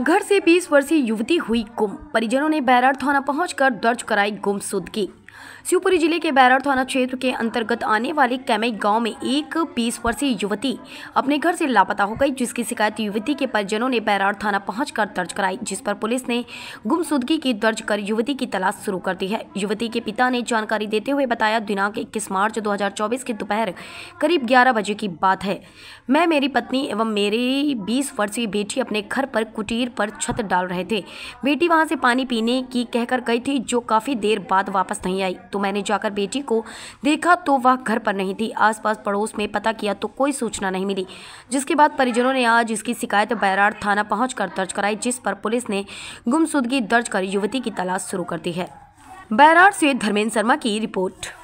घर से 20 वर्षीय युवती हुई गुम परिजनों ने बैराड़ थाना पहुंचकर दर्ज कराई गुमसुदगी शिवपुरी जिले के बैराड़ थाना क्षेत्र के अंतर्गत आने वाले कैमई गांव में एक बीस वर्षीय युवती अपने घर से लापता हो गई जिसकी शिकायत युवती के परिजनों ने बैराड़ थाना पहुंचकर दर्ज कराई जिस पर पुलिस ने गुमसुदगी की दर्ज कर युवती की तलाश शुरू कर दी है युवती के पिता ने जानकारी देते हुए बताया दिनांक इक्कीस मार्च दो की दोपहर करीब ग्यारह बजे की बात है मैं मेरी पत्नी एवं मेरी बीस वर्षीय बेटी अपने घर पर कुटीर पर छत डाल रहे थे बेटी वहाँ से पानी पीने की कहकर गई थी जो काफी देर बाद वापस नहीं नहीं आई तो मैंने जाकर बेटी को देखा तो वह घर पर नहीं थी आसपास पड़ोस में पता किया तो कोई सूचना नहीं मिली जिसके बाद परिजनों ने आज इसकी शिकायत बैराड़ थाना पहुँच दर्ज कराई जिस पर पुलिस ने गुमसुदगी दर्ज कर युवती की तलाश शुरू कर दी है बैराड़ से धर्मेंद्र शर्मा की रिपोर्ट